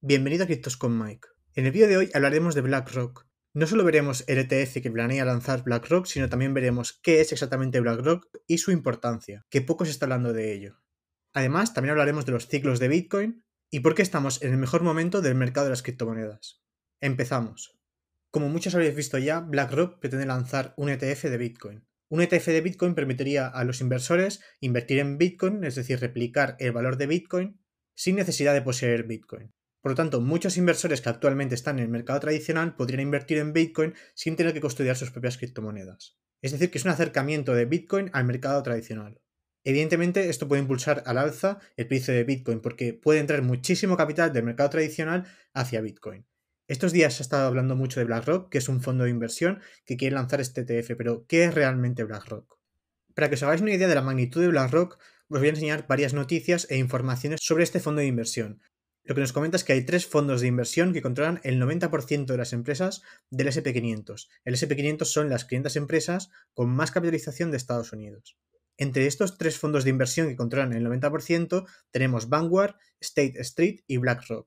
Bienvenido a Criptos con Mike. En el vídeo de hoy hablaremos de BlackRock. No solo veremos el ETF que planea lanzar BlackRock, sino también veremos qué es exactamente BlackRock y su importancia, que poco se está hablando de ello. Además, también hablaremos de los ciclos de Bitcoin y por qué estamos en el mejor momento del mercado de las criptomonedas. Empezamos. Como muchos habéis visto ya, BlackRock pretende lanzar un ETF de Bitcoin. Un ETF de Bitcoin permitiría a los inversores invertir en Bitcoin, es decir, replicar el valor de Bitcoin, sin necesidad de poseer Bitcoin. Por lo tanto, muchos inversores que actualmente están en el mercado tradicional podrían invertir en Bitcoin sin tener que custodiar sus propias criptomonedas. Es decir, que es un acercamiento de Bitcoin al mercado tradicional. Evidentemente, esto puede impulsar al alza el precio de Bitcoin porque puede entrar muchísimo capital del mercado tradicional hacia Bitcoin. Estos días se ha estado hablando mucho de BlackRock, que es un fondo de inversión que quiere lanzar este ETF, pero ¿qué es realmente BlackRock? Para que os hagáis una idea de la magnitud de BlackRock, os voy a enseñar varias noticias e informaciones sobre este fondo de inversión, lo que nos comenta es que hay tres fondos de inversión que controlan el 90% de las empresas del SP500. El SP500 son las 500 empresas con más capitalización de Estados Unidos. Entre estos tres fondos de inversión que controlan el 90% tenemos Vanguard, State Street y BlackRock.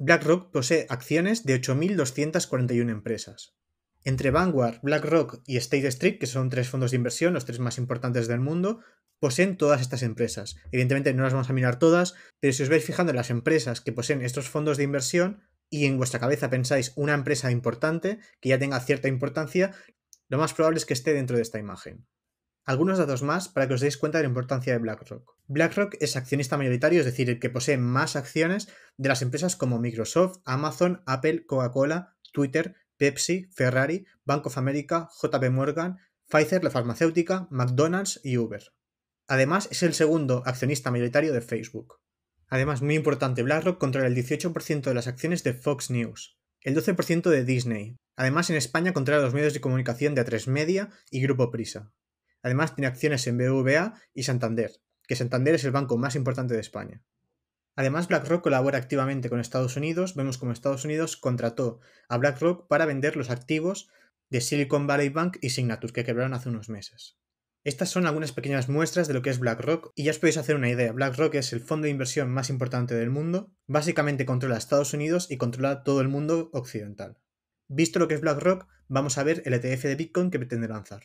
BlackRock posee acciones de 8.241 empresas. Entre Vanguard, BlackRock y State Street, que son tres fondos de inversión, los tres más importantes del mundo, poseen todas estas empresas. Evidentemente no las vamos a mirar todas, pero si os vais fijando en las empresas que poseen estos fondos de inversión y en vuestra cabeza pensáis una empresa importante que ya tenga cierta importancia, lo más probable es que esté dentro de esta imagen. Algunos datos más para que os deis cuenta de la importancia de BlackRock. BlackRock es accionista mayoritario, es decir, el que posee más acciones de las empresas como Microsoft, Amazon, Apple, Coca-Cola, Twitter, Pepsi, Ferrari, Bank of America, JP Morgan, Pfizer, la farmacéutica, McDonald's y Uber. Además, es el segundo accionista mayoritario de Facebook. Además, muy importante, BlackRock controla el 18% de las acciones de Fox News, el 12% de Disney. Además, en España controla los medios de comunicación de A3 Media y Grupo Prisa. Además, tiene acciones en BVA y Santander, que Santander es el banco más importante de España. Además, BlackRock colabora activamente con Estados Unidos. Vemos como Estados Unidos contrató a BlackRock para vender los activos de Silicon Valley Bank y Signature, que quebraron hace unos meses. Estas son algunas pequeñas muestras de lo que es BlackRock y ya os podéis hacer una idea. BlackRock es el fondo de inversión más importante del mundo, básicamente controla Estados Unidos y controla todo el mundo occidental. Visto lo que es BlackRock, vamos a ver el ETF de Bitcoin que pretende lanzar.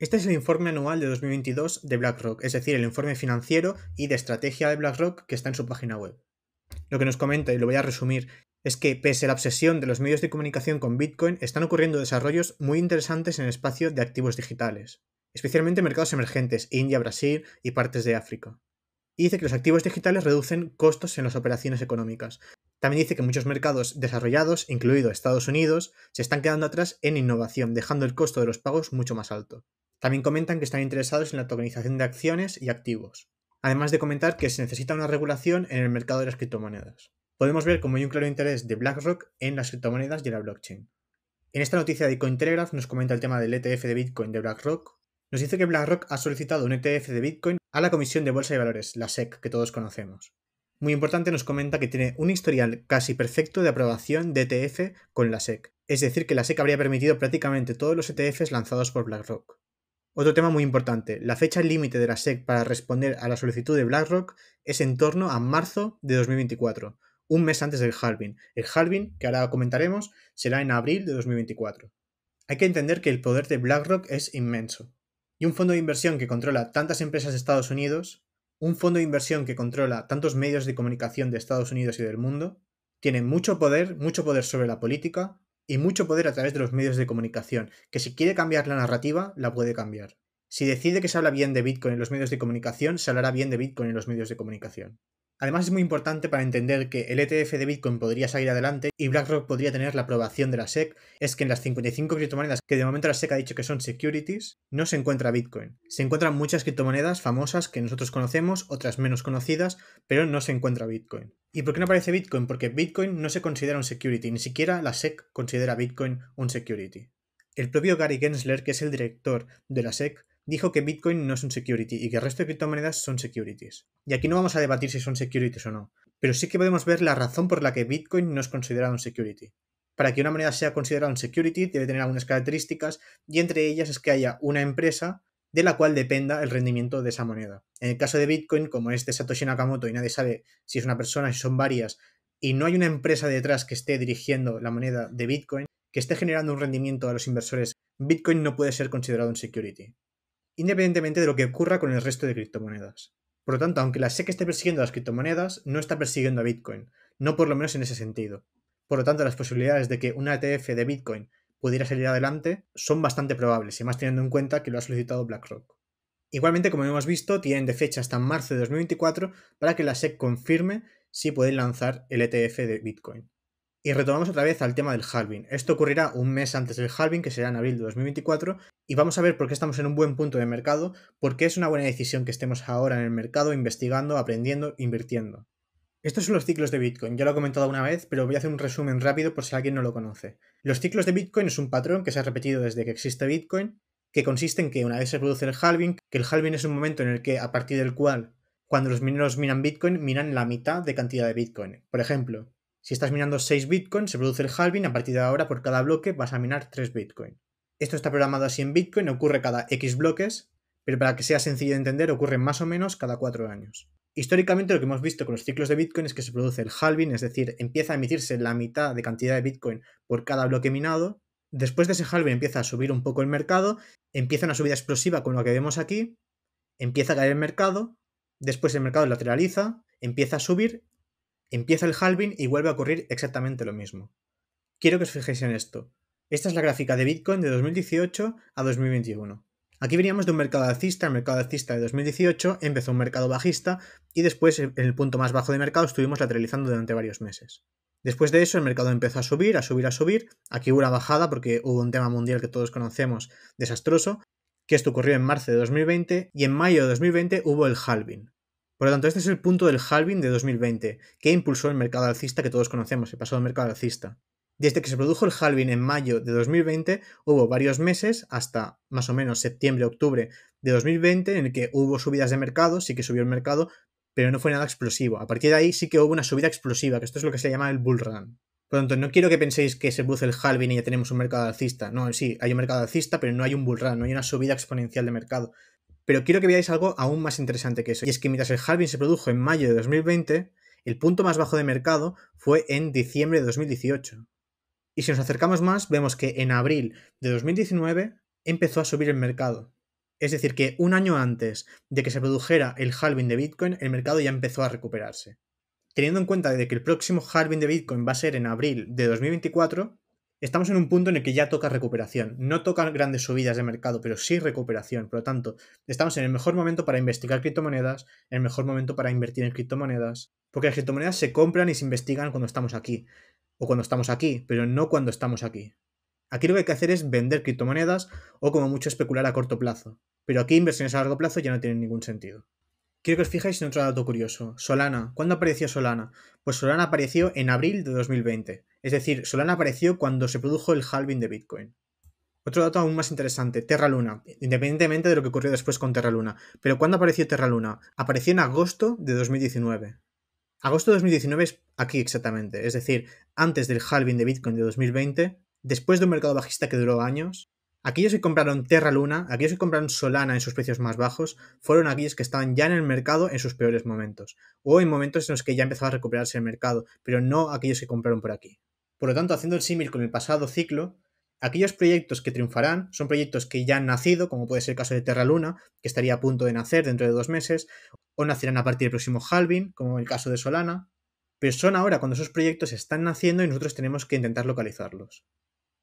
Este es el informe anual de 2022 de BlackRock, es decir, el informe financiero y de estrategia de BlackRock que está en su página web. Lo que nos comenta, y lo voy a resumir, es que pese a la obsesión de los medios de comunicación con Bitcoin, están ocurriendo desarrollos muy interesantes en el espacio de activos digitales, especialmente en mercados emergentes, India, Brasil y partes de África. Y dice que los activos digitales reducen costos en las operaciones económicas. También dice que muchos mercados desarrollados, incluido Estados Unidos, se están quedando atrás en innovación, dejando el costo de los pagos mucho más alto. También comentan que están interesados en la tokenización de acciones y activos, además de comentar que se necesita una regulación en el mercado de las criptomonedas. Podemos ver cómo hay un claro interés de BlackRock en las criptomonedas y en la blockchain. En esta noticia de Cointelegraph nos comenta el tema del ETF de Bitcoin de BlackRock. Nos dice que BlackRock ha solicitado un ETF de Bitcoin a la Comisión de Bolsa y Valores, la SEC, que todos conocemos. Muy importante nos comenta que tiene un historial casi perfecto de aprobación de ETF con la SEC, es decir, que la SEC habría permitido prácticamente todos los ETFs lanzados por BlackRock. Otro tema muy importante, la fecha límite de la SEC para responder a la solicitud de BlackRock es en torno a marzo de 2024, un mes antes del halving. El halving, que ahora comentaremos, será en abril de 2024. Hay que entender que el poder de BlackRock es inmenso. Y un fondo de inversión que controla tantas empresas de Estados Unidos, un fondo de inversión que controla tantos medios de comunicación de Estados Unidos y del mundo, tiene mucho poder, mucho poder sobre la política, y mucho poder a través de los medios de comunicación, que si quiere cambiar la narrativa, la puede cambiar. Si decide que se habla bien de Bitcoin en los medios de comunicación, se hablará bien de Bitcoin en los medios de comunicación. Además es muy importante para entender que el ETF de Bitcoin podría salir adelante y BlackRock podría tener la aprobación de la SEC, es que en las 55 criptomonedas que de momento la SEC ha dicho que son securities, no se encuentra Bitcoin. Se encuentran muchas criptomonedas famosas que nosotros conocemos, otras menos conocidas, pero no se encuentra Bitcoin. ¿Y por qué no aparece Bitcoin? Porque Bitcoin no se considera un security, ni siquiera la SEC considera Bitcoin un security. El propio Gary Gensler, que es el director de la SEC, dijo que Bitcoin no es un security y que el resto de criptomonedas son securities. Y aquí no vamos a debatir si son securities o no, pero sí que podemos ver la razón por la que Bitcoin no es considerado un security. Para que una moneda sea considerada un security debe tener algunas características y entre ellas es que haya una empresa de la cual dependa el rendimiento de esa moneda. En el caso de Bitcoin, como es de Satoshi Nakamoto y nadie sabe si es una persona, si son varias, y no hay una empresa detrás que esté dirigiendo la moneda de Bitcoin, que esté generando un rendimiento a los inversores, Bitcoin no puede ser considerado un security independientemente de lo que ocurra con el resto de criptomonedas. Por lo tanto, aunque la SEC esté persiguiendo a las criptomonedas, no está persiguiendo a Bitcoin, no por lo menos en ese sentido. Por lo tanto, las posibilidades de que un ETF de Bitcoin pudiera salir adelante son bastante probables, y más teniendo en cuenta que lo ha solicitado BlackRock. Igualmente, como hemos visto, tienen de fecha hasta marzo de 2024 para que la SEC confirme si pueden lanzar el ETF de Bitcoin. Y retomamos otra vez al tema del halving. Esto ocurrirá un mes antes del halving, que será en abril de 2024, y vamos a ver por qué estamos en un buen punto de mercado, por qué es una buena decisión que estemos ahora en el mercado investigando, aprendiendo, invirtiendo. Estos son los ciclos de Bitcoin, ya lo he comentado una vez, pero voy a hacer un resumen rápido por si alguien no lo conoce. Los ciclos de Bitcoin es un patrón que se ha repetido desde que existe Bitcoin, que consiste en que una vez se produce el halving, que el halving es un momento en el que, a partir del cual, cuando los mineros minan Bitcoin, minan la mitad de cantidad de Bitcoin. Por ejemplo, si estás minando 6 Bitcoin, se produce el halving. A partir de ahora, por cada bloque vas a minar 3 Bitcoin. Esto está programado así en Bitcoin, ocurre cada X bloques, pero para que sea sencillo de entender, ocurre más o menos cada 4 años. Históricamente lo que hemos visto con los ciclos de Bitcoin es que se produce el halving, es decir, empieza a emitirse la mitad de cantidad de Bitcoin por cada bloque minado. Después de ese halving empieza a subir un poco el mercado, empieza una subida explosiva con la que vemos aquí, empieza a caer el mercado, después el mercado lateraliza, empieza a subir Empieza el halving y vuelve a ocurrir exactamente lo mismo. Quiero que os fijéis en esto. Esta es la gráfica de Bitcoin de 2018 a 2021. Aquí veníamos de un mercado alcista, el mercado alcista de 2018 empezó un mercado bajista y después en el punto más bajo de mercado estuvimos lateralizando durante varios meses. Después de eso el mercado empezó a subir, a subir, a subir. Aquí hubo una bajada porque hubo un tema mundial que todos conocemos desastroso, que esto ocurrió en marzo de 2020 y en mayo de 2020 hubo el halving. Por lo tanto, este es el punto del halving de 2020, que impulsó el mercado alcista que todos conocemos, el pasado mercado alcista. Desde que se produjo el halving en mayo de 2020, hubo varios meses, hasta más o menos septiembre, octubre de 2020, en el que hubo subidas de mercado, sí que subió el mercado, pero no fue nada explosivo. A partir de ahí sí que hubo una subida explosiva, que esto es lo que se llama el bull run. Por lo tanto, no quiero que penséis que se produce el halving y ya tenemos un mercado alcista. No, sí, hay un mercado alcista, pero no hay un bull run, no hay una subida exponencial de mercado. Pero quiero que veáis algo aún más interesante que eso, y es que mientras el halving se produjo en mayo de 2020, el punto más bajo de mercado fue en diciembre de 2018. Y si nos acercamos más, vemos que en abril de 2019 empezó a subir el mercado. Es decir, que un año antes de que se produjera el halving de Bitcoin, el mercado ya empezó a recuperarse. Teniendo en cuenta de que el próximo halving de Bitcoin va a ser en abril de 2024, estamos en un punto en el que ya toca recuperación. No tocan grandes subidas de mercado, pero sí recuperación. Por lo tanto, estamos en el mejor momento para investigar criptomonedas, en el mejor momento para invertir en criptomonedas, porque las criptomonedas se compran y se investigan cuando estamos aquí, o cuando estamos aquí, pero no cuando estamos aquí. Aquí lo que hay que hacer es vender criptomonedas o como mucho especular a corto plazo, pero aquí inversiones a largo plazo ya no tienen ningún sentido. Quiero que os fijéis en otro dato curioso. Solana. ¿Cuándo apareció Solana? Pues Solana apareció en abril de 2020. Es decir, Solana apareció cuando se produjo el halving de Bitcoin. Otro dato aún más interesante, Terra Luna, independientemente de lo que ocurrió después con Terra Luna. Pero ¿cuándo apareció Terra Luna? Apareció en agosto de 2019. Agosto de 2019 es aquí exactamente, es decir, antes del halving de Bitcoin de 2020, después de un mercado bajista que duró años, Aquellos que compraron Terra Luna, aquellos que compraron Solana en sus precios más bajos, fueron aquellos que estaban ya en el mercado en sus peores momentos, o en momentos en los que ya empezaba a recuperarse el mercado, pero no aquellos que compraron por aquí. Por lo tanto, haciendo el símil con el pasado ciclo, aquellos proyectos que triunfarán son proyectos que ya han nacido, como puede ser el caso de Terra Luna, que estaría a punto de nacer dentro de dos meses, o nacerán a partir del próximo halving, como el caso de Solana, pero son ahora cuando esos proyectos están naciendo y nosotros tenemos que intentar localizarlos.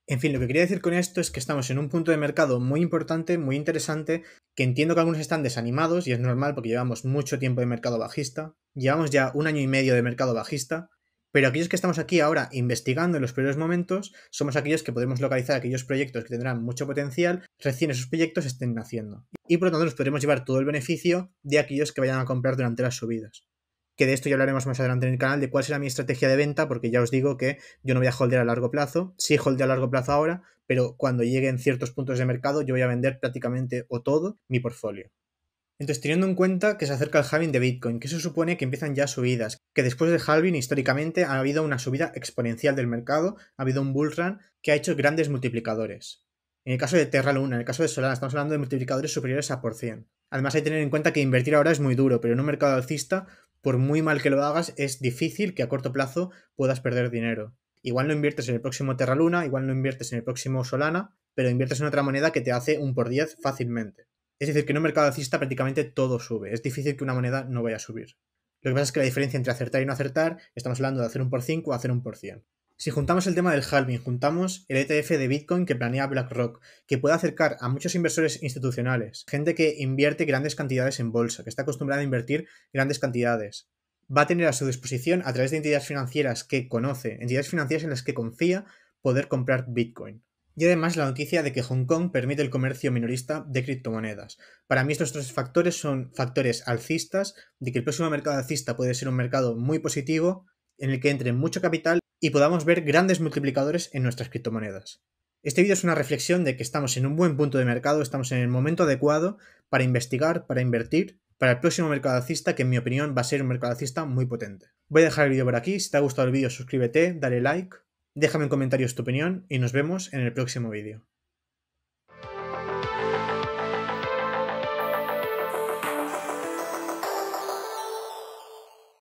En fin, lo que quería decir con esto es que estamos en un punto de mercado muy importante, muy interesante, que entiendo que algunos están desanimados y es normal porque llevamos mucho tiempo de mercado bajista, llevamos ya un año y medio de mercado bajista, pero aquellos que estamos aquí ahora investigando en los primeros momentos somos aquellos que podemos localizar aquellos proyectos que tendrán mucho potencial recién esos proyectos estén naciendo. Y por lo tanto nos podremos llevar todo el beneficio de aquellos que vayan a comprar durante las subidas que de esto ya hablaremos más adelante en el canal, de cuál será mi estrategia de venta, porque ya os digo que yo no voy a holdear a largo plazo, sí holdeo a largo plazo ahora, pero cuando lleguen ciertos puntos de mercado yo voy a vender prácticamente o todo mi portfolio. Entonces, teniendo en cuenta que se acerca el halving de Bitcoin, que se supone que empiezan ya subidas, que después del halving históricamente ha habido una subida exponencial del mercado, ha habido un bull run que ha hecho grandes multiplicadores. En el caso de Terra Luna, en el caso de Solana, estamos hablando de multiplicadores superiores a por 100. Además hay que tener en cuenta que invertir ahora es muy duro, pero en un mercado alcista, por muy mal que lo hagas, es difícil que a corto plazo puedas perder dinero. Igual no inviertes en el próximo Terra Luna, igual no inviertes en el próximo Solana, pero inviertes en otra moneda que te hace un por 10 fácilmente. Es decir, que en un mercado alcista prácticamente todo sube. Es difícil que una moneda no vaya a subir. Lo que pasa es que la diferencia entre acertar y no acertar, estamos hablando de hacer un por 5 o hacer un por 100. Si juntamos el tema del halving, juntamos el ETF de Bitcoin que planea BlackRock, que puede acercar a muchos inversores institucionales, gente que invierte grandes cantidades en bolsa, que está acostumbrada a invertir grandes cantidades. Va a tener a su disposición, a través de entidades financieras que conoce, entidades financieras en las que confía, poder comprar Bitcoin. Y además la noticia de que Hong Kong permite el comercio minorista de criptomonedas. Para mí estos tres factores son factores alcistas, de que el próximo mercado alcista puede ser un mercado muy positivo, en el que entre mucho capital y podamos ver grandes multiplicadores en nuestras criptomonedas. Este vídeo es una reflexión de que estamos en un buen punto de mercado, estamos en el momento adecuado para investigar, para invertir, para el próximo mercado que en mi opinión va a ser un mercado muy potente. Voy a dejar el vídeo por aquí, si te ha gustado el vídeo suscríbete, dale like, déjame en comentarios tu opinión y nos vemos en el próximo vídeo.